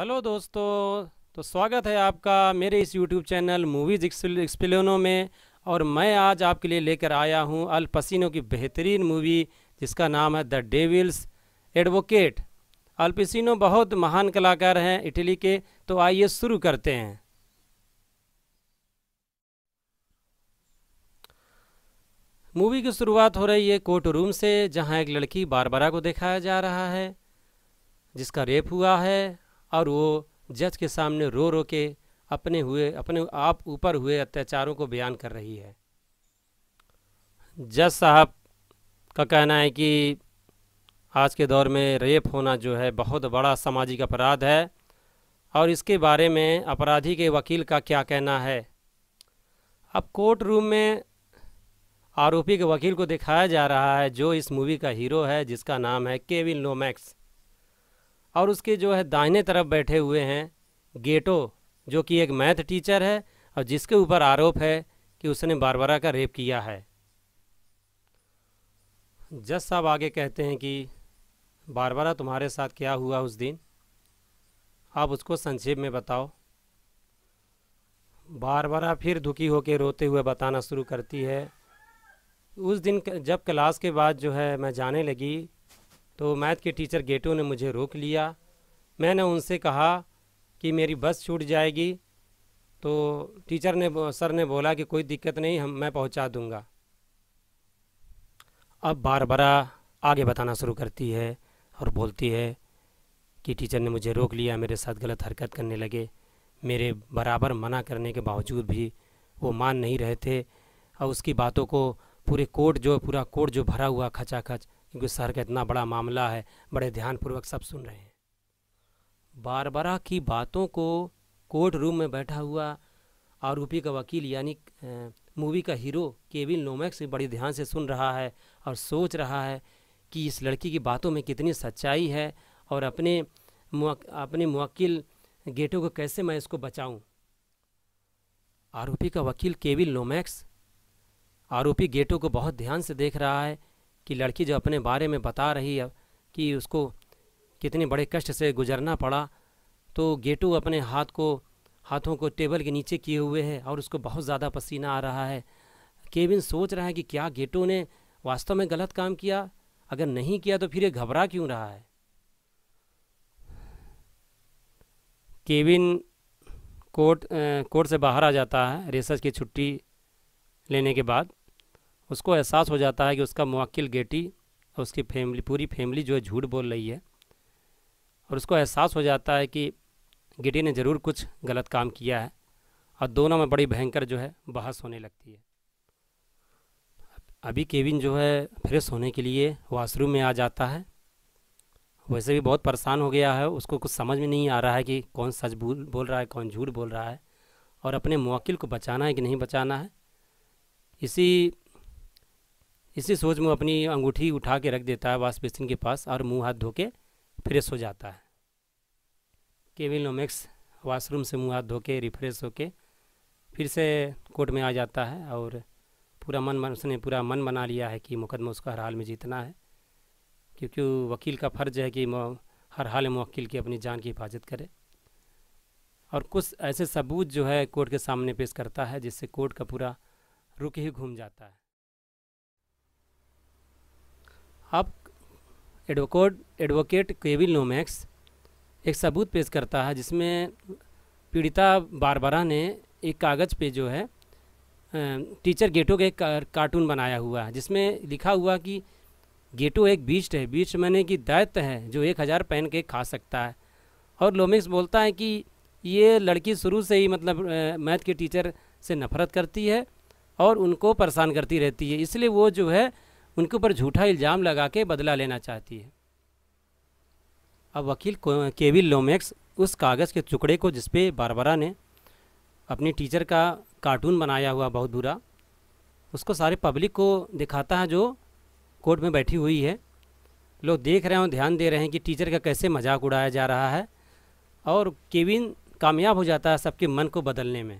Hello दोस्तों तो स्वागत है आपका मेरे इस यूट्यूब चैनल मूवीज़ एक्सप्लेनो में और मैं आज आपके लिए लेकर आया हूं अल पसीनो की बेहतरीन मूवी जिसका नाम है द डेविल्स एडवोकेट अल पसीनो बहुत महान कलाकार हैं इटली के तो आइए शुरू करते हैं मूवी की शुरुआत हो रही है कोर्ट रूम से जहां एक लड़की बारबरा को दिखाया जा रहा है जिसका रेप हुआ है और वो जज के सामने रो रो के अपने हुए अपने आप ऊपर हुए अत्याचारों को बयान कर रही है जज साहब का कहना है कि आज के दौर में रेप होना जो है बहुत बड़ा सामाजिक अपराध है और इसके बारे में अपराधी के वकील का क्या कहना है अब कोर्ट रूम में आरोपी के वकील को दिखाया जा रहा है जो इस मूवी का हीरो है जिसका नाम है केविन लोमैक्स और उसके जो है दाहिने तरफ बैठे हुए हैं गेटो जो कि एक मैथ टीचर है और जिसके ऊपर आरोप है कि उसने बारबरा का रेप किया है जज साहब आगे कहते हैं कि बारबरा तुम्हारे साथ क्या हुआ उस दिन आप उसको संक्षेप में बताओ बारबरा फिर दुखी होकर रोते हुए बताना शुरू करती है उस दिन जब क्लास के बाद जो है मैं जाने लगी तो मैथ के टीचर गेटो ने मुझे रोक लिया मैंने उनसे कहा कि मेरी बस छूट जाएगी तो टीचर ने सर ने बोला कि कोई दिक्कत नहीं हम मैं पहुंचा दूंगा अब बार बारा आगे बताना शुरू करती है और बोलती है कि टीचर ने मुझे रोक लिया मेरे साथ गलत हरकत करने लगे मेरे बराबर मना करने के बावजूद भी वो मान नहीं रहे थे और उसकी बातों को पूरे कोर्ट जो पूरा कोर्ट जो भरा हुआ खचाखच क्योंकि शहर का इतना बड़ा मामला है बड़े ध्यानपूर्वक सब सुन रहे हैं बारबरा की बातों को कोर्ट रूम में बैठा हुआ आरोपी का वकील यानी मूवी का हीरो केविन लोमैक्स भी बड़े ध्यान से सुन रहा है और सोच रहा है कि इस लड़की की बातों में कितनी सच्चाई है और अपने मुआ, अपने मुवक्किल गेटो को कैसे मैं इसको बचाऊं आरोपी का वकील केविन लोमैक्स आरोपी गेटो को बहुत ध्यान से देख रहा है कि लड़की जो अपने बारे में बता रही है कि उसको कितने बड़े कष्ट से गुजरना पड़ा तो गेटू अपने हाथ को हाथों को टेबल के नीचे किए हुए है और उसको बहुत ज़्यादा पसीना आ रहा है केविन सोच रहा है कि क्या गेटू ने वास्तव में गलत काम किया अगर नहीं किया तो फिर ये घबरा क्यों रहा है केविन कोर्ट कोर्ट से बाहर आ जाता है रेसर्स की छुट्टी लेने के बाद उसको एहसास हो जाता है कि उसका मौकिल गेटी और उसकी फैमिली पूरी फैमिली जो है झूठ बोल रही है और उसको एहसास हो जाता है कि गेटी ने ज़रूर कुछ गलत काम किया है और दोनों में बड़ी भयंकर जो है बहस होने लगती है अभी केविन जो है फ्रेश होने के लिए वाशरूम में आ जाता है वैसे भी बहुत परेशान हो गया है उसको कुछ समझ में नहीं आ रहा है कि कौन सच बोल रहा है कौन झूठ बोल रहा है और अपने मौकिल को बचाना है कि नहीं बचाना है इसी इसी सोच में अपनी अंगूठी उठा के रख देता है वाश बेसिन के पास और मुंह हाथ धो के फ्रेश हो जाता है केविल नोमैक्स वाशरूम से मुंह हाथ धो के रिफ्रेश होके फिर से कोर्ट में आ जाता है और पूरा मन उसने पूरा मन बना लिया है कि मुकदमा उसका हर हाल में जीतना है क्योंकि वकील का फ़र्ज है कि हर हाल में वकील की अपनी जान की हिफाजत करे और कुछ ऐसे सबूत जो है कोर्ट के सामने पेश करता है जिससे कोर्ट का पूरा रुख ही घूम जाता है अब एडवोकोट एडवोकेट केविल नोमैक्स एक सबूत पेश करता है जिसमें पीड़िता बारबरा ने एक कागज़ पे जो है टीचर गेटो के कार्टून बनाया हुआ है जिसमें लिखा हुआ कि गेटो एक बीस्ट है बीस्ट मैंने कि दैत्य है जो एक हज़ार पेन के खा सकता है और लोमिक्स बोलता है कि ये लड़की शुरू से ही मतलब मैथ के टीचर से नफरत करती है और उनको परेशान करती रहती है इसलिए वो जो है उनके ऊपर झूठा इल्ज़ाम लगा के बदला लेना चाहती है अब वकील केविल लोमेक्स उस कागज़ के टुकड़े को जिसपे बारबरा ने अपनी टीचर का कार्टून बनाया हुआ बहुत बुरा उसको सारे पब्लिक को दिखाता है जो कोर्ट में बैठी हुई है लोग देख रहे हैं ध्यान दे रहे हैं कि टीचर का कैसे मजाक उड़ाया जा रहा है और केविन कामयाब हो जाता है सबके मन को बदलने में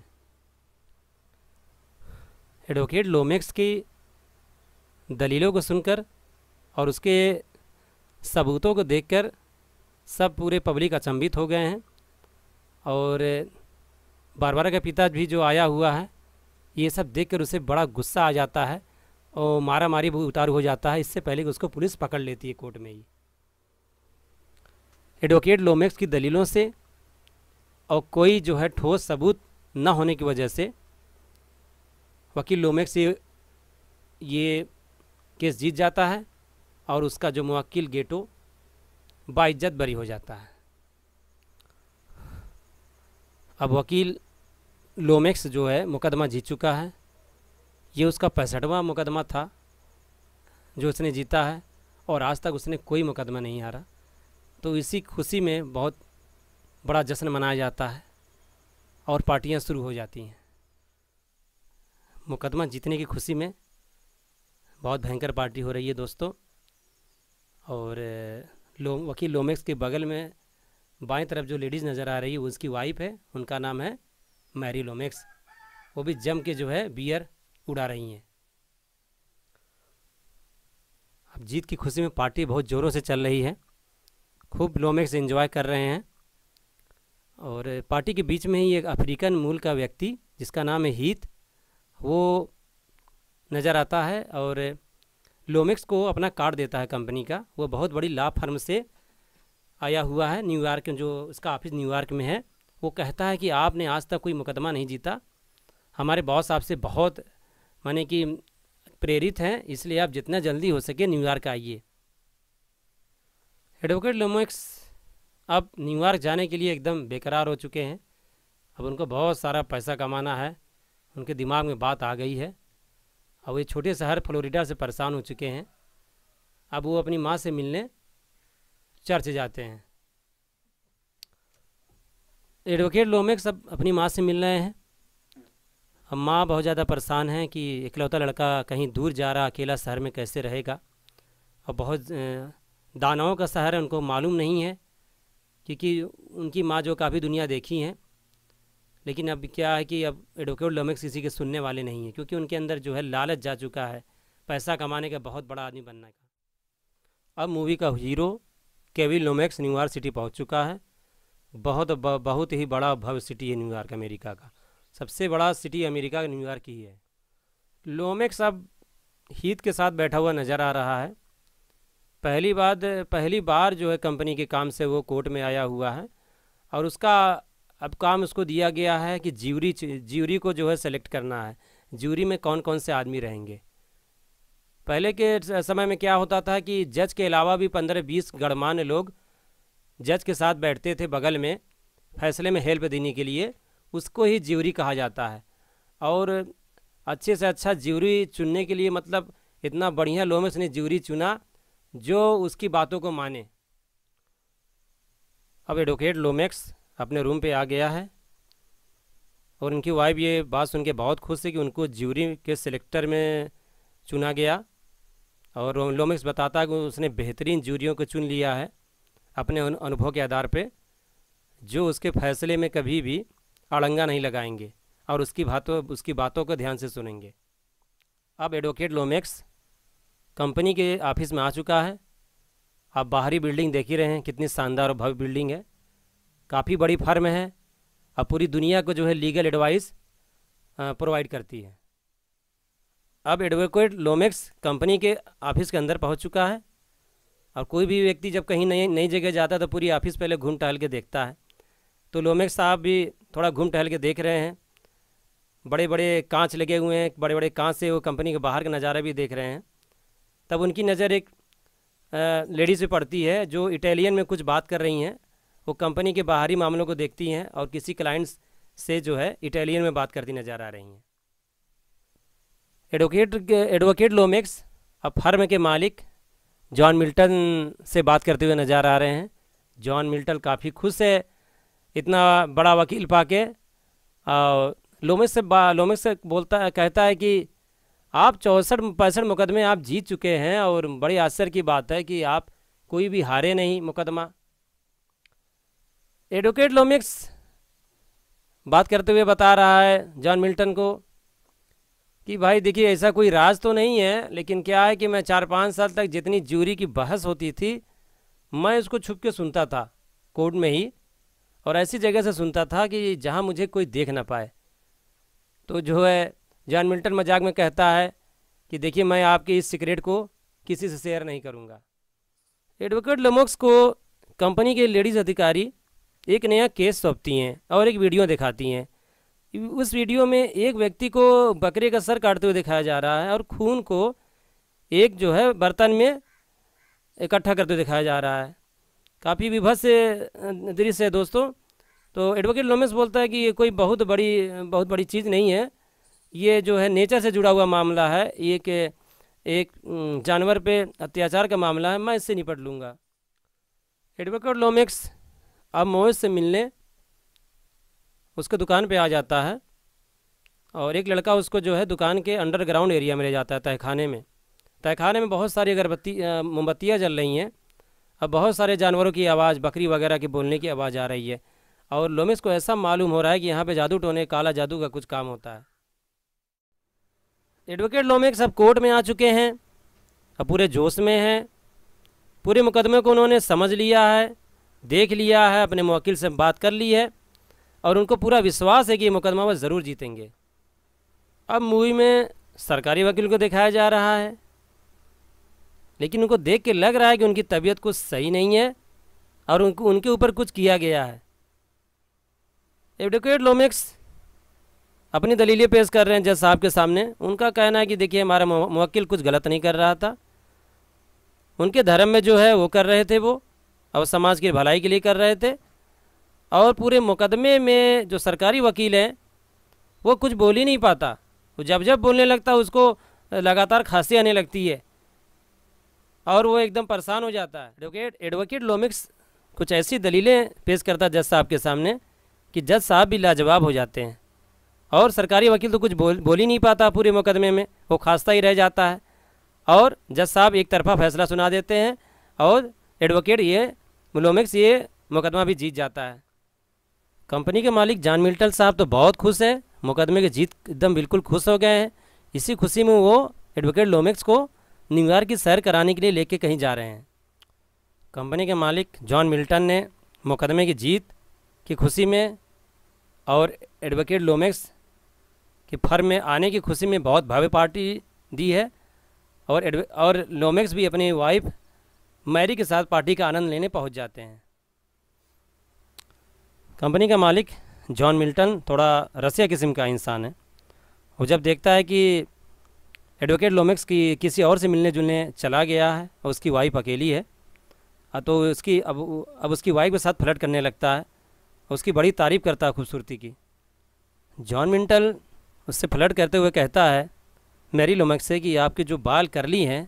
एडवोकेट लोमेक्स की दलीलों को सुनकर और उसके सबूतों को देखकर सब पूरे पब्लिक अचंभित हो गए हैं और बारबारा का पिता भी जो आया हुआ है ये सब देखकर उसे बड़ा गुस्सा आ जाता है और मारा मारी भी उतारू हो जाता है इससे पहले कि उसको पुलिस पकड़ लेती है कोर्ट में ही एडवोकेट लोमेक्स की दलीलों से और कोई जो है ठोस सबूत न होने की वजह से वकील लोमेक्स ये केस जीत जाता है और उसका जो मुवक्किल गेटो बाइज्जत बरी हो जाता है अब वकील लोमेक्स जो है मुकदमा जीत चुका है ये उसका पैंसठवा मुकदमा था जो उसने जीता है और आज तक उसने कोई मुकदमा नहीं हारा तो इसी खुशी में बहुत बड़ा जश्न मनाया जाता है और पार्टियां शुरू हो जाती हैं मुकदमा जीतने की खुशी में बहुत भयंकर पार्टी हो रही है दोस्तों और लो वकील लोमेक्स के बगल में बाएं तरफ जो लेडीज़ नज़र आ रही है उसकी वाइफ है उनका नाम है मैरी लोमेक्स वो भी जम के जो है बियर उड़ा रही हैं अब जीत की खुशी में पार्टी बहुत ज़ोरों से चल रही है खूब लोमेक्स इन्जॉय कर रहे हैं और पार्टी के बीच में ही एक अफ्रीकन मूल का व्यक्ति जिसका नाम है हीत वो नज़र आता है और लोमिक्स को अपना कार्ड देता है कंपनी का वो बहुत बड़ी लाभ फर्म से आया हुआ है न्यूयॉर्क जो उसका ऑफिस न्यूयॉर्क में है वो कहता है कि आपने आज तक कोई मुकदमा नहीं जीता हमारे बॉस आपसे बहुत माने कि प्रेरित हैं इसलिए आप जितना जल्दी हो सके न्यूयॉर्क आइए एडवोकेट लोमोक्स अब न्यूयॉर्क जाने के लिए एकदम बेकरार हो चुके हैं अब उनको बहुत सारा पैसा कमाना है उनके दिमाग में बात आ गई है और वे छोटे शहर फ्लोरिडा से परेशान हो चुके हैं अब वो अपनी माँ से मिलने चर्च जाते हैं एडवोकेट लोमेक सब अपनी माँ से मिल रहे हैं अब माँ बहुत ज़्यादा परेशान हैं कि इकलौता लड़का कहीं दूर जा रहा अकेला शहर में कैसे रहेगा और बहुत दानाओं का शहर है उनको मालूम नहीं है क्योंकि उनकी माँ जो काफ़ी दुनिया देखी हैं लेकिन अब क्या है कि अब एडवोकेट लोमेक्स किसी के सुनने वाले नहीं हैं क्योंकि उनके अंदर जो है लालच जा चुका है पैसा कमाने का बहुत बड़ा आदमी बनने का अब मूवी का hero Kevin Lomax New York city पहुंच चुका है बहुत बहुत ही बड़ा भव्य सिटी है न्यूयॉर्क अमेरिका का सबसे बड़ा सिटी अमेरिका न्यूयॉर्क ही है लोमेक्स अब हीत के साथ बैठा हुआ नज़र आ रहा है पहली बात पहली बार जो है कंपनी के काम से वो कोर्ट में आया हुआ है और उसका अब काम उसको दिया गया है कि ज्यूरी ज्यूरी को जो है सेलेक्ट करना है ज्यूरी में कौन कौन से आदमी रहेंगे पहले के समय में क्या होता था कि जज के अलावा भी पंद्रह बीस गणमान्य लोग जज के साथ बैठते थे बगल में फैसले में हेल्प देने के लिए उसको ही ज्यूरी कहा जाता है और अच्छे से अच्छा ज्यूरी चुनने के लिए मतलब इतना बढ़िया लोग उसने ज्यूरी चुना जो उसकी बातों को माने अब एडवोकेट लोमेक्स अपने रूम पे आ गया है और उनकी वाइफ ये बात सुन के बहुत खुश थी कि उनको ज्यूरी के सिलेक्टर में चुना गया और लोमिक्स बताता है कि उसने बेहतरीन ज्यूरियों को चुन लिया है अपने अनुभव के आधार पे जो उसके फैसले में कभी भी अड़ंगा नहीं लगाएंगे और उसकी बातों उसकी बातों को ध्यान से सुनेंगे अब एडवोकेट लोमेक्स कंपनी के ऑफिस में आ चुका है आप बाहरी बिल्डिंग देख ही रहे हैं कितनी शानदार और भव्य बिल्डिंग है काफ़ी बड़ी फर्म है और पूरी दुनिया को जो है लीगल एडवाइस प्रोवाइड करती है अब एडवोकेट लोमेक्स कंपनी के ऑफिस के अंदर पहुंच चुका है और कोई भी व्यक्ति जब कहीं नई नई जगह जाता है तो पूरी ऑफिस पहले घूम टहल के देखता है तो लोमेक्स साहब भी थोड़ा घूम टहल के देख रहे हैं बड़े बड़े कांच लगे हुए हैं बड़े बड़े कांच से वो कंपनी के बाहर का नज़ारा भी देख रहे हैं तब उनकी नज़र एक लेडीज़ पर पड़ती है जो इटालियन में कुछ बात कर रही हैं वो कंपनी के बाहरी मामलों को देखती हैं और किसी क्लाइंट्स से जो है इटालियन में बात करती नज़र आ रही हैं एडवोकेट एडवोकेट लोमेक्स अब फर्म के मालिक जॉन मिल्टन से बात करते हुए नज़र आ रहे हैं जॉन मिल्टन काफ़ी खुश है इतना बड़ा वकील पाके और लोमेक्स से लोमेक्स से बोलता कहता है कि आप चौंसठ पैंसठ मुकदमे आप जीत चुके हैं और बड़े आश्चर्य की बात है कि आप कोई भी हारे नहीं मुकदमा एडवोकेट लोमिक्स बात करते हुए बता रहा है जॉन मिल्टन को कि भाई देखिए ऐसा कोई राज तो नहीं है लेकिन क्या है कि मैं चार पाँच साल तक जितनी ज्यूरी की बहस होती थी मैं उसको छुप के सुनता था कोर्ट में ही और ऐसी जगह से सुनता था कि जहाँ मुझे कोई देख ना पाए तो जो है जॉन मिल्टन मजाक में कहता है कि देखिए मैं आपके इस सिगरेट को किसी से शेयर नहीं करूँगा एडवोकेट लोमोक्स को कंपनी के लेडीज़ अधिकारी एक नया केस सौंपती हैं और एक वीडियो दिखाती हैं उस वीडियो में एक व्यक्ति को बकरे का सर काटते हुए दिखाया जा रहा है और खून को एक जो है बर्तन में इकट्ठा करते हुए दिखाया जा रहा है काफ़ी विभत्स दृश्य है दोस्तों तो एडवोकेट लोमेस बोलता है कि ये कोई बहुत बड़ी बहुत बड़ी चीज़ नहीं है ये जो है नेचर से जुड़ा हुआ मामला है ये के एक जानवर पे अत्याचार का मामला है मैं इससे निपट लूँगा एडवोकेट लोमेक्स अब मोहित से मिलने उसके दुकान पे आ जाता है और एक लड़का उसको जो है दुकान के अंडरग्राउंड एरिया में ले जाता है तहखाने में तहखाने में बहुत सारी अगरबत्ती मोमबत्तियाँ जल रही हैं अब बहुत सारे जानवरों की आवाज़ बकरी वगैरह की बोलने की आवाज़ आ रही है और लोमिस को ऐसा मालूम हो रहा है कि यहाँ पर जादू टोने काला जादू का कुछ काम होता है एडवोकेट लोमिक सब कोर्ट में आ चुके हैं अब पूरे जोश में हैं पूरे मुकदमे को उन्होंने समझ लिया है देख लिया है अपने वकील से बात कर ली है और उनको पूरा विश्वास है कि ये मुकदमा वह ज़रूर जीतेंगे अब मूवी में सरकारी वकील को दिखाया जा रहा है लेकिन उनको देख के लग रहा है कि उनकी तबीयत कुछ सही नहीं है और उनको उनके ऊपर कुछ किया गया है एडवोकेट लोमिक्स अपनी दलीलें पेश कर रहे हैं जज साहब के सामने उनका कहना है कि देखिए हमारा मुवक्किल कुछ गलत नहीं कर रहा था उनके धर्म में जो है वो कर रहे थे वो और समाज की भलाई के लिए कर रहे थे और पूरे मुकदमे में जो सरकारी वकील हैं वो कुछ बोल ही नहीं पाता वो जब जब बोलने लगता उसको लगातार खांसी आने लगती है और वो एकदम परेशान हो जाता है एडवोकेट एडवोकेट लोमिक्स कुछ ऐसी दलीलें पेश करता जज साहब के सामने कि जज साहब भी लाजवाब हो जाते हैं और सरकारी वकील तो कुछ बोल बोल ही नहीं पाता पूरे मुकदमे में वो खास्ता ही रह जाता है और जज साहब एक तरफा फैसला सुना देते हैं और एडवोकेट ये मुलोमिक्स ये मुकदमा भी जीत जाता है कंपनी के मालिक जान मिल्टल साहब तो बहुत खुश हैं मुकदमे की जीत एकदम बिल्कुल खुश हो गए हैं इसी खुशी में वो एडवोकेट लोमिक्स को न्यूयॉर्क की सैर कराने के लिए लेके कहीं जा रहे हैं कंपनी के मालिक जॉन मिल्टन ने मुकदमे की जीत की खुशी में और एडवोकेट लोमिक्स की फर्म में आने की खुशी में बहुत भव्य पार्टी दी है और और लोमिक्स भी अपनी वाइफ मैरी के साथ पार्टी का आनंद लेने पहुंच जाते हैं कंपनी का मालिक जॉन मिल्टन थोड़ा रसिया किस्म का इंसान है वो जब देखता है कि एडवोकेट लोमेक्स की किसी और से मिलने जुलने चला गया है और उसकी वाइफ अकेली है हाँ, तो उसकी अब अब उसकी वाइफ के साथ फ्लट करने लगता है उसकी बड़ी तारीफ़ करता है खूबसूरती की जॉन मिंटल उससे फ्लट करते हुए कहता है मैरी लोमेक्स से कि आपके जो बाल करली हैं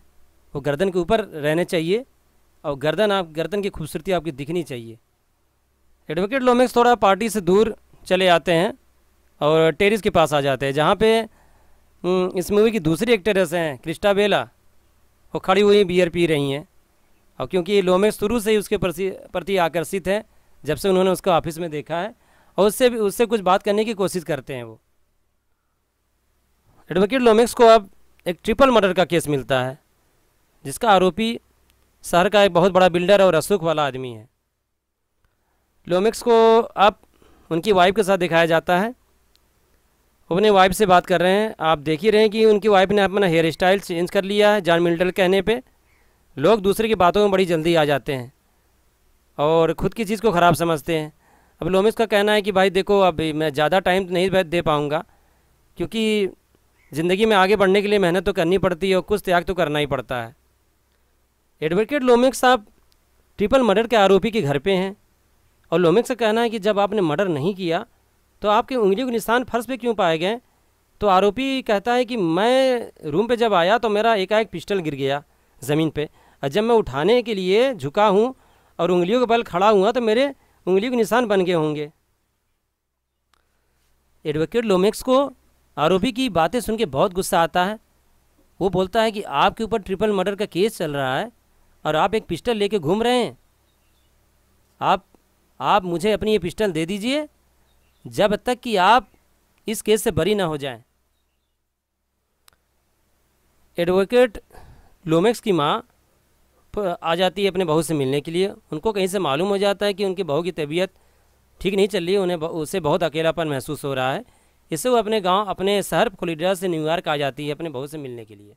वो गर्दन के ऊपर रहने चाहिए और गर्दन आप गर्दन की खूबसूरती आपकी दिखनी चाहिए एडवोकेट लोमिक्स थोड़ा पार्टी से दूर चले आते हैं और टेरिस के पास आ जाते हैं जहाँ पे हम्म, इस मूवी की दूसरी एक्ट्रेस हैं क्रिस्टा बेला वो खड़ी हुई बियर पी रही हैं और क्योंकि लोमेक्स शुरू से ही उसके प्रति आकर्षित है जब से उन्होंने उसको ऑफिस में देखा है और उससे भी उससे कुछ बात करने की कोशिश करते हैं वो एडवोकेट लोमेक्स को अब एक ट्रिपल मर्डर का केस मिलता है जिसका आरोपी शहर का एक बहुत बड़ा बिल्डर और रसूख वाला आदमी है लोमिक्स को अब उनकी वाइफ के साथ दिखाया जाता है अपने वाइफ से बात कर रहे हैं आप देख ही रहे हैं कि उनकी वाइफ ने अपना हेयर स्टाइल चेंज कर लिया है जॉन मिल्टन कहने पे लोग दूसरे की बातों में बड़ी जल्दी आ जाते हैं और ख़ुद की चीज़ को ख़राब समझते हैं अब लोमिस का कहना है कि भाई देखो अब मैं ज़्यादा टाइम नहीं दे पाऊँगा क्योंकि ज़िंदगी में आगे बढ़ने के लिए मेहनत तो करनी पड़ती है और कुछ त्याग तो करना ही पड़ता है एडवोकेट लोमिक साहब ट्रिपल मर्डर के आरोपी के घर पे हैं और लोमिक का कहना है कि जब आपने मर्डर नहीं किया तो आपके उंगली के निशान फर्श पे क्यों पाए गए तो आरोपी कहता है कि मैं रूम पे जब आया तो मेरा एकाएक पिस्टल गिर गया ज़मीन पे और जब मैं उठाने के लिए झुका हूँ और उंगलियों के बल खड़ा हुआ तो मेरे उंगलियों के निशान बन गए होंगे एडवोकेट लोमिक्स को आरोपी की बातें सुन के बहुत गुस्सा आता है वो बोलता है कि आपके ऊपर ट्रिपल मर्डर का केस चल रहा है और आप एक पिस्टल लेके घूम रहे हैं आप आप मुझे अपनी ये पिस्टल दे दीजिए जब तक कि आप इस केस से बरी ना हो जाएं। एडवोकेट लोमेक्स की माँ आ जाती है अपने बहू से मिलने के लिए उनको कहीं से मालूम हो जाता है कि उनकी बहू की तबीयत ठीक नहीं चल रही उन्हें उसे बहुत अकेलापन महसूस हो रहा है इससे वो अपने गांव अपने शहर फ्लोरिडा से न्यूयॉर्क आ जाती है अपने बहू से मिलने के लिए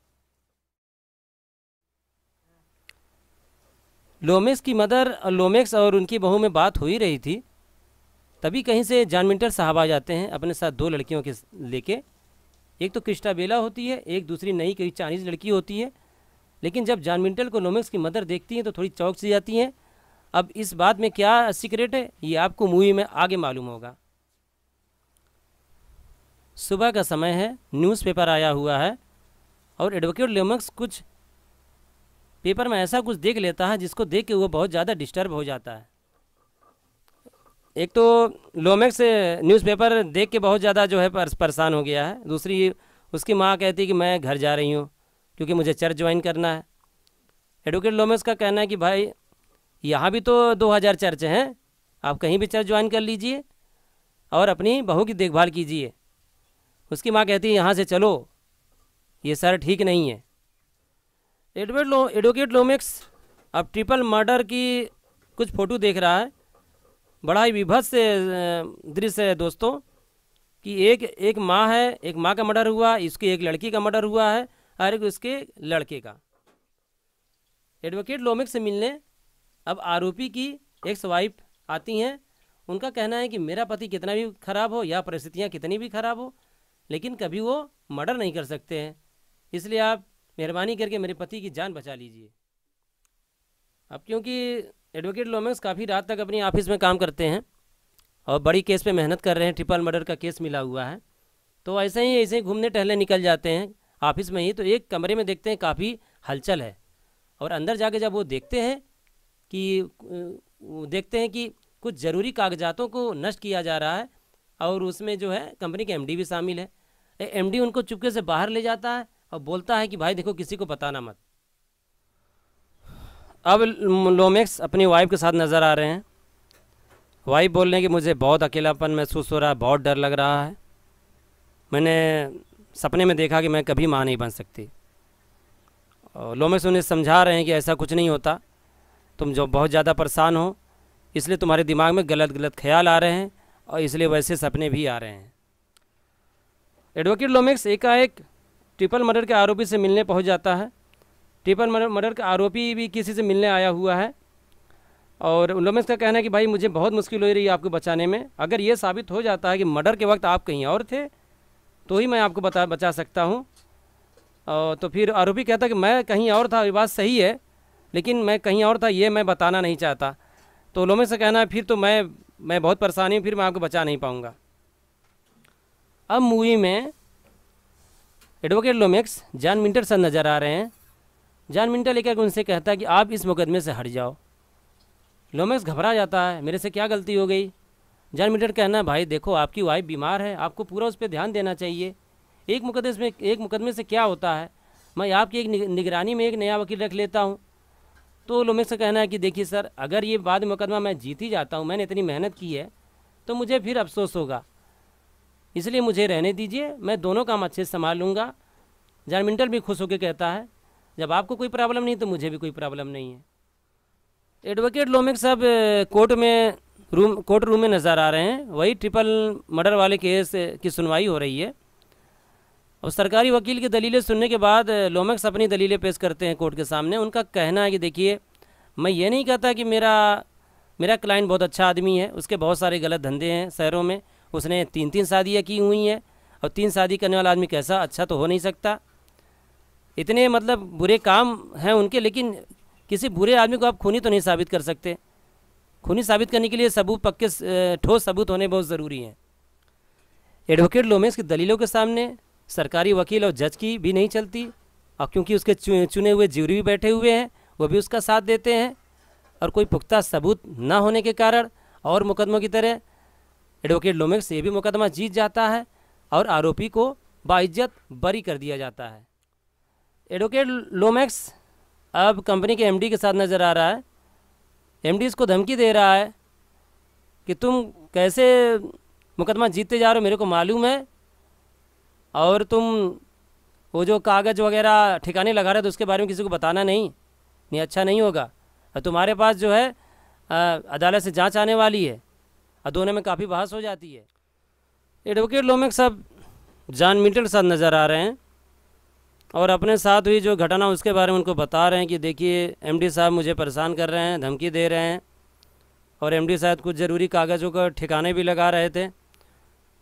लोमेक्स की मदर लोमेक्स और उनकी बहू में बात हो ही रही थी तभी कहीं से जानमिंटर साहब आ जाते हैं अपने साथ दो लड़कियों के लेके एक तो क्रिस्टा बेला होती है एक दूसरी नई कई चाइनीज़ लड़की होती है लेकिन जब जानमिंटल को लोमेक्स की मदर देखती हैं तो थोड़ी चौक सी जाती हैं अब इस बात में क्या सीक्रेट है ये आपको मूवी में आगे मालूम होगा सुबह का समय है न्यूज़पेपर आया हुआ है और एडवोकेट लेमक्स कुछ पेपर में ऐसा कुछ देख लेता है जिसको देख के वो बहुत ज़्यादा डिस्टर्ब हो जाता है एक तो लोमेक्स न्यूज़पेपर देख के बहुत ज़्यादा जो है परेशान हो गया है दूसरी उसकी माँ कहती है कि मैं घर जा रही हूँ क्योंकि मुझे चर्च ज्वाइन करना है एडवोकेट लोमेक्स का कहना है कि भाई यहाँ भी तो दो हज़ार चर्च हैं आप कहीं भी चर्च ज्वाइन कर लीजिए और अपनी बहू की देखभाल कीजिए उसकी माँ कहती है यहाँ से चलो ये सर ठीक नहीं है एडवेट लो एडवोकेट लोमिक्स अब ट्रिपल मर्डर की कुछ फ़ोटो देख रहा है बड़ा ही विभत्स दृश्य है दोस्तों कि एक एक माँ है एक माँ का मर्डर हुआ इसकी एक लड़की का मर्डर हुआ है और एक उसके लड़के का एडवोकेट लोमिक से मिलने अब आरोपी की एक्स वाइफ आती हैं उनका कहना है कि मेरा पति कितना भी खराब हो या परिस्थितियाँ कितनी भी खराब हो लेकिन कभी वो मर्डर नहीं कर सकते हैं इसलिए आप मेहरबानी करके मेरे पति की जान बचा लीजिए अब क्योंकि एडवोकेट लोमेंस काफ़ी रात तक अपनी ऑफिस में काम करते हैं और बड़ी केस पे मेहनत कर रहे हैं ट्रिपल मर्डर का केस मिला हुआ है तो ऐसे ही ऐसे ही घूमने टहलने निकल जाते हैं ऑफिस में ही तो एक कमरे में देखते हैं काफ़ी हलचल है और अंदर जाके जब वो देखते हैं कि देखते हैं कि कुछ ज़रूरी कागजातों को नष्ट किया जा रहा है और उसमें जो है कंपनी के एमडी भी शामिल है एमडी उनको चुपके से बाहर ले जाता है और बोलता है कि भाई देखो किसी को बताना मत अब लोमेक्स अपनी वाइफ के साथ नज़र आ रहे हैं वाइफ बोल रहे हैं कि मुझे बहुत अकेलापन महसूस हो रहा है बहुत डर लग रहा है मैंने सपने में देखा कि मैं कभी माँ नहीं बन सकती और लोमेक्स उन्हें समझा रहे हैं कि ऐसा कुछ नहीं होता तुम जो बहुत ज़्यादा परेशान हो इसलिए तुम्हारे दिमाग में गलत गलत ख्याल आ रहे हैं और इसलिए वैसे सपने भी आ रहे हैं एडवोकेट लोमेक्स एकाएक ट्रिपल मर्डर के आरोपी से मिलने पहुंच जाता है ट्रिपल मर्डर मर्डर का आरोपी भी किसी से मिलने आया हुआ है और उन लोगों का कहना है कि भाई मुझे बहुत मुश्किल हो रही है आपको बचाने में अगर ये साबित हो जाता है कि मर्डर के वक्त आप कहीं और थे तो ही मैं आपको बता बचा सकता हूँ तो फिर आरोपी कहता कि मैं कहीं और था ये बात सही है लेकिन मैं कहीं और था ये मैं बताना नहीं चाहता तो लोमे से कहना है फिर तो मैं मैं बहुत परेशानी हूँ फिर मैं आपको बचा नहीं पाऊँगा अब मूवी में एडवोकेट लोमेक्स जान मिंटल सर नज़र आ रहे हैं जान मिंटल लेकर उनसे कहता है कि आप इस मुकदमे से हट जाओ लोमेक्स घबरा जाता है मेरे से क्या गलती हो गई जान मिंटल कहना भाई देखो आपकी वाइफ बीमार है आपको पूरा उस पर ध्यान देना चाहिए एक मुकदमे में एक मुकदमे से क्या होता है मैं आपकी एक निगरानी में एक नया वकील रख लेता हूँ तो लोमेक्स का कहना है कि देखिए सर अगर ये बाद मुकदमा मैं जीत ही जाता हूँ मैंने इतनी मेहनत की है तो मुझे फिर अफसोस होगा इसलिए मुझे रहने दीजिए मैं दोनों काम अच्छे से संभाल लूँगा जानमिंटल भी खुश होकर कहता है जब आपको कोई प्रॉब्लम नहीं तो मुझे भी कोई प्रॉब्लम नहीं है एडवोकेट लोमिक साहब कोर्ट में रूम कोर्ट रूम में नज़र आ रहे हैं वही ट्रिपल मर्डर वाले केस की सुनवाई हो रही है और सरकारी वकील की दलीलें सुनने के बाद लोमेक्स अपनी दलीलें पेश करते हैं कोर्ट के सामने उनका कहना है कि देखिए मैं ये नहीं कहता कि मेरा मेरा क्लाइंट बहुत अच्छा आदमी है उसके बहुत सारे गलत धंधे हैं शहरों में उसने तीन तीन शादियाँ की हुई हैं और तीन शादी करने वाला आदमी कैसा अच्छा तो हो नहीं सकता इतने मतलब बुरे काम हैं उनके लेकिन किसी बुरे आदमी को आप खूनी तो नहीं साबित कर सकते खूनी साबित करने के लिए सबूत पक्के ठोस सबूत होने बहुत ज़रूरी हैं एडवोकेट लोमेंस की दलीलों के सामने सरकारी वकील और जज की भी नहीं चलती और क्योंकि उसके चुने हुए ज्यूरी भी बैठे हुए हैं वो भी उसका साथ देते हैं और कोई पुख्ता सबूत ना होने के कारण और मुकदमों की तरह एडवोकेट लोमेक्स ये भी मुकदमा जीत जाता है और आरोपी को बाइज्जत बरी कर दिया जाता है एडवोकेट लोमेक्स अब कंपनी के एमडी के साथ नज़र आ रहा है एमडी इसको धमकी दे रहा है कि तुम कैसे मुकदमा जीतते जा रहे हो मेरे को मालूम है और तुम वो जो कागज़ वगैरह ठिकाने लगा रहे थे तो उसके बारे में किसी को बताना नहीं नहीं अच्छा नहीं होगा और तुम्हारे पास जो है आ, अदालत से जांच आने वाली है दोनों में काफ़ी बहस हो जाती है एडवोकेट लोमेक साहब जान मीटर साथ नज़र आ रहे हैं और अपने साथ हुई जो घटना उसके बारे में उनको बता रहे हैं कि देखिए एमडी साहब मुझे परेशान कर रहे हैं धमकी दे रहे हैं और एमडी साहब कुछ ज़रूरी कागज़ों का ठिकाने भी लगा रहे थे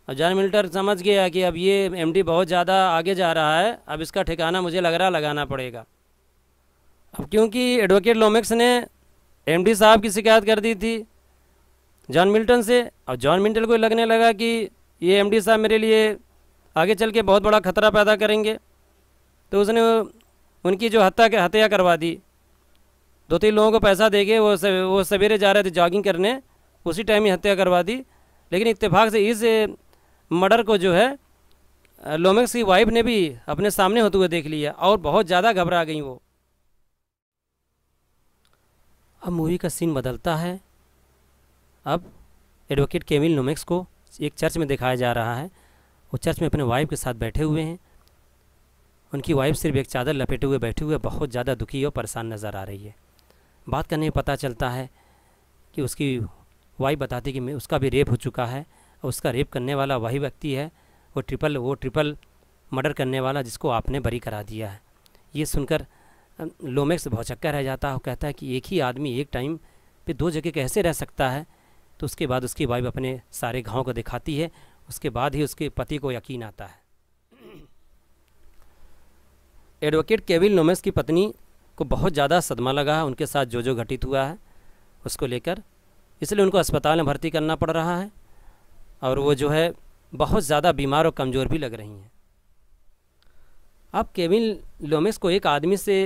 और जान मिल्टर समझ गया कि अब ये एमडी बहुत ज़्यादा आगे जा रहा है अब इसका ठिकाना मुझे लग रहा लगाना पड़ेगा अब क्योंकि एडवोकेट लोमिक्स ने एमडी साहब की शिकायत कर दी थी जॉन मिल्टन से और जॉन मिल्टन को लगने लगा कि ये एमडी साहब मेरे लिए आगे चल के बहुत बड़ा खतरा पैदा करेंगे तो उसने उनकी जो हत्या हत्या करवा दी दो तीन लोगों को पैसा दे के वो सब, वो सवेरे जा रहे थे जॉगिंग करने उसी टाइम ही हत्या करवा दी लेकिन इत्तेफाक से इस मर्डर को जो है लोमेक्स की वाइफ ने भी अपने सामने होते हुए देख लिया और बहुत ज़्यादा घबरा गई वो अब मूवी का सीन बदलता है अब एडवोकेट केमिल नोमेक्स को एक चर्च में दिखाया जा रहा है वो चर्च में अपने वाइफ के साथ बैठे हुए हैं उनकी वाइफ सिर्फ एक चादर लपेटे हुए बैठे हुए बहुत ज़्यादा दुखी और परेशान नज़र आ रही है बात करने में पता चलता है कि उसकी वाइफ बताती कि उसका भी रेप हो चुका है और उसका रेप करने वाला वही व्यक्ति है वो ट्रिपल वो ट्रिपल मर्डर करने वाला जिसको आपने बरी करा दिया है ये सुनकर लोमेक्स चक्कर रह जाता है कहता है कि एक ही आदमी एक टाइम पे दो जगह कैसे रह सकता है तो उसके बाद उसकी वाइफ अपने सारे घाव को दिखाती है उसके बाद ही उसके पति को यकीन आता है एडवोकेट केविल नोमेस की पत्नी को बहुत ज़्यादा सदमा लगा है उनके साथ जो जो घटित हुआ है उसको लेकर इसलिए उनको अस्पताल में भर्ती करना पड़ रहा है और वो जो है बहुत ज़्यादा बीमार और कमज़ोर भी लग रही हैं अब केविन लोमेस को एक आदमी से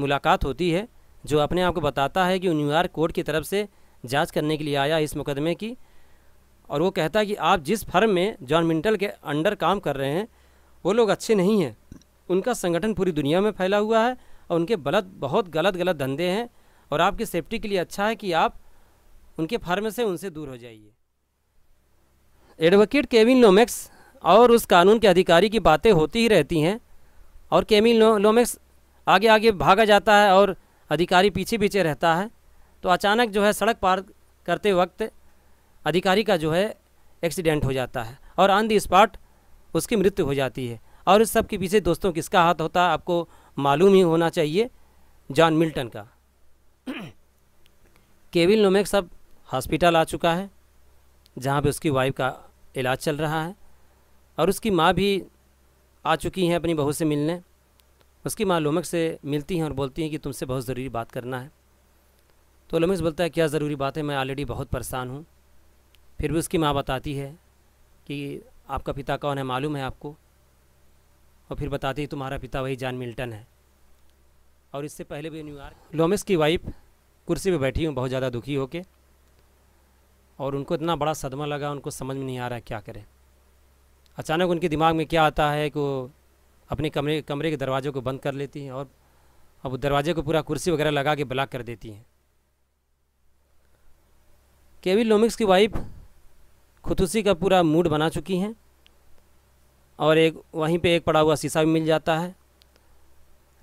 मुलाकात होती है जो अपने आप को बताता है कि न्यूयॉर्क कोर्ट की तरफ से जांच करने के लिए आया इस मुकदमे की और वो कहता है कि आप जिस फर्म में जॉन मिंटल के अंडर काम कर रहे हैं वो लोग अच्छे नहीं हैं उनका संगठन पूरी दुनिया में फैला हुआ है और उनके बलत बहुत गलत गलत धंधे हैं और आपकी सेफ्टी के लिए अच्छा है कि आप उनके फर्म से उनसे दूर हो जाइए एडवोकेट केविन लोमैक्स और उस कानून के अधिकारी की बातें होती ही रहती हैं और केविन लोमैक्स आगे आगे भागा जाता है और अधिकारी पीछे पीछे रहता है तो अचानक जो है सड़क पार करते वक्त अधिकारी का जो है एक्सीडेंट हो जाता है और ऑन दी स्पॉट उसकी मृत्यु हो जाती है और इस सब के पीछे दोस्तों किसका हाथ होता है आपको मालूम ही होना चाहिए जॉन मिल्टन का केविल नोमेक सब हॉस्पिटल आ चुका है जहाँ पे उसकी वाइफ का इलाज चल रहा है और उसकी माँ भी आ चुकी हैं अपनी बहू से मिलने उसकी माँ लोमक से मिलती हैं और बोलती हैं कि तुमसे बहुत ज़रूरी बात करना है तो लमीस बोलता है क्या ज़रूरी बात है मैं ऑलरेडी बहुत परेशान हूँ फिर भी उसकी माँ बताती है कि आपका पिता कौन है मालूम है आपको और फिर बताती है तुम्हारा पिता वही जान मिल्टन है और इससे पहले भी न्यूयॉर्क लोमिस की वाइफ कुर्सी पे बैठी हूँ बहुत ज़्यादा दुखी होके और उनको इतना बड़ा सदमा लगा उनको समझ में नहीं आ रहा है क्या करें अचानक उनके दिमाग में क्या आता है कि वो अपने कमरे कमरे के दरवाजे को बंद कर लेती हैं और अब दरवाजे को पूरा कुर्सी वगैरह लगा के ब्लॉक कर देती हैं केविन लोमिक्स की वाइफ खुदकुशी का पूरा मूड बना चुकी हैं और एक वहीं पे एक पड़ा हुआ शीशा भी मिल जाता है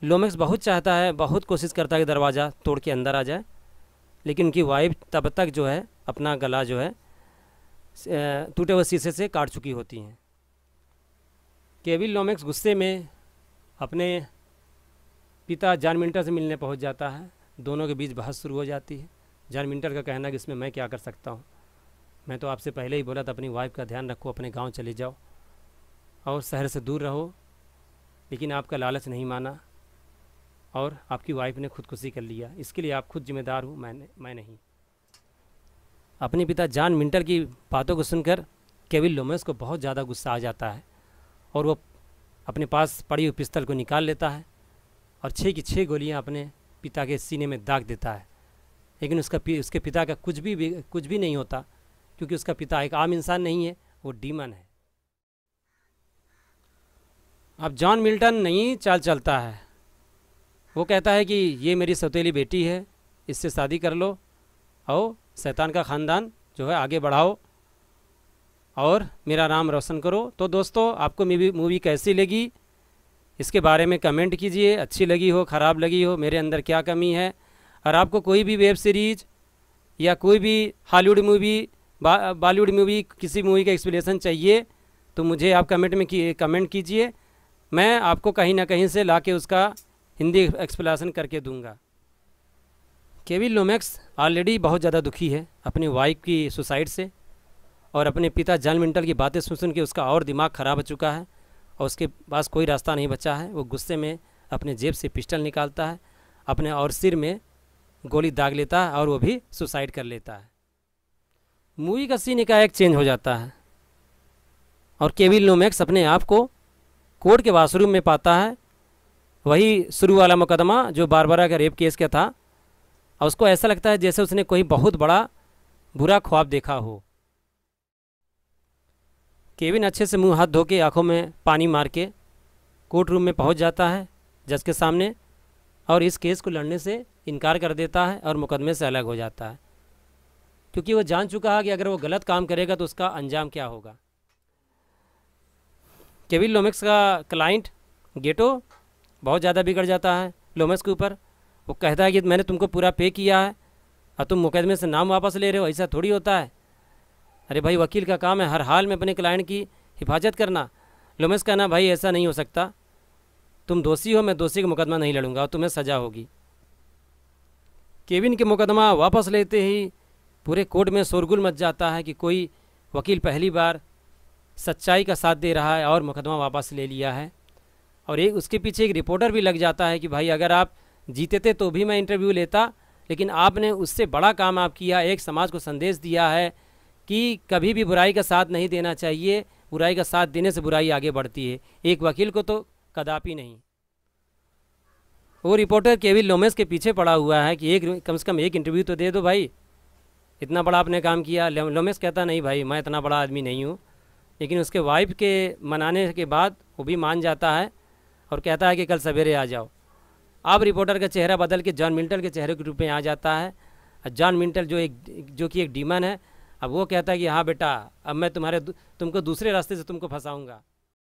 लोमिक्स बहुत चाहता है बहुत कोशिश करता है कि दरवाज़ा तोड़ के अंदर आ जाए लेकिन उनकी वाइफ तब तक जो है अपना गला जो है टूटे हुए शीशे से काट चुकी होती हैं केविल लोमेक्स गुस्से में अपने पिता जान मिंटर से मिलने पहुंच जाता है दोनों के बीच बहस शुरू हो जाती है जॉन मिंटर का कहना कि इसमें मैं क्या कर सकता हूँ मैं तो आपसे पहले ही बोला था अपनी वाइफ का ध्यान रखो अपने गांव चले जाओ और शहर से दूर रहो लेकिन आपका लालच नहीं माना और आपकी वाइफ ने खुदकुशी कर लिया इसके लिए आप खुद जिम्मेदार हूँ मैंने मैं नहीं अपने पिता जान मिंटर की बातों को सुनकर केविल लोमेस को बहुत ज़्यादा गुस्सा आ जाता है और वो अपने पास पड़ी हुई पिस्तल को निकाल लेता है और छः की छः गोलियाँ अपने पिता के सीने में दाग देता है लेकिन उसका उसके पिता का कुछ भी, भी कुछ भी नहीं होता क्योंकि उसका पिता एक आम इंसान नहीं है वो डीमन है अब जॉन मिल्टन नहीं चाल चलता है वो कहता है कि ये मेरी सौतीली बेटी है इससे शादी कर लो और शैतान का ख़ानदान जो है आगे बढ़ाओ और मेरा नाम रोशन करो तो दोस्तों आपको मेरी मूवी कैसी लगी इसके बारे में कमेंट कीजिए अच्छी लगी हो ख़राब लगी हो मेरे अंदर क्या कमी है और आपको कोई भी वेब सीरीज या कोई भी हॉलीवुड मूवी बा, बॉलीवुड मूवी किसी मूवी का एक्सप्लेनेशन चाहिए तो मुझे आप कमेंट में की, कमेंट कीजिए मैं आपको कहीं ना कहीं से ला के उसका हिंदी एक्सप्लेनेशन करके दूंगा केवी लोमैक्स ऑलरेडी बहुत ज़्यादा दुखी है अपनी वाइफ की सुसाइड से और अपने पिता जॉन मिंटल की बातें सुन सुन के उसका और दिमाग ख़राब हो चुका है और उसके पास कोई रास्ता नहीं बचा है वो गुस्से में अपने जेब से पिस्टल निकालता है अपने और सिर में गोली दाग लेता है और वो भी सुसाइड कर लेता है मूवी का सीन एकाएक चेंज हो जाता है और केविल नोमैक्स अपने आप को कोर्ट के वाशरूम में पाता है वही शुरू वाला मुकदमा जो बारबरा अगर रेप केस का था और उसको ऐसा लगता है जैसे उसने कोई बहुत बड़ा बुरा ख्वाब देखा हो केविन अच्छे से मुंह हाथ धो के आँखों में पानी मार के कोर्ट रूम में पहुंच जाता है जज के सामने और इस केस को लड़ने से इनकार कर देता है और मुकदमे से अलग हो जाता है क्योंकि वो जान चुका है कि अगर वो गलत काम करेगा तो उसका अंजाम क्या होगा केविल लोमिक्स का क्लाइंट गेटो बहुत ज़्यादा बिगड़ जाता है लोमस के ऊपर वो कहता है कि मैंने तुमको पूरा पे किया है और तुम मुकदमे से नाम वापस ले रहे हो ऐसा थोड़ी होता है अरे भाई वकील का काम है हर हाल में अपने क्लाइंट की हिफाजत करना लोमेस कहना भाई ऐसा नहीं हो सकता तुम दोषी हो मैं दोषी का मुकदमा नहीं लड़ूंगा तुम्हें सज़ा होगी केविन के मुकदमा वापस लेते ही पूरे कोर्ट में शोरगुल मच जाता है कि कोई वकील पहली बार सच्चाई का साथ दे रहा है और मुकदमा वापस ले लिया है और एक उसके पीछे एक रिपोर्टर भी लग जाता है कि भाई अगर आप जीते थे तो भी मैं इंटरव्यू लेता लेकिन आपने उससे बड़ा काम आप किया एक समाज को संदेश दिया है कि कभी भी बुराई का साथ नहीं देना चाहिए बुराई का साथ देने से बुराई आगे बढ़ती है एक वकील को तो कदापि नहीं वो रिपोर्टर केविल लोमेस के पीछे पड़ा हुआ है कि एक कम से कम एक इंटरव्यू तो दे दो भाई इतना बड़ा आपने काम किया लोमेस कहता नहीं भाई मैं इतना बड़ा आदमी नहीं हूँ लेकिन उसके वाइफ के मनाने के बाद वो भी मान जाता है और कहता है कि कल सवेरे आ जाओ अब रिपोर्टर का चेहरा बदल के जॉन मिंटल के चेहरे के रूप में आ जाता है जॉन मिंटल जो एक जो कि एक डीमन है अब वो कहता है कि हाँ बेटा अब मैं तुम्हारे तुमको दूसरे रास्ते से तुमको फंसाऊँगा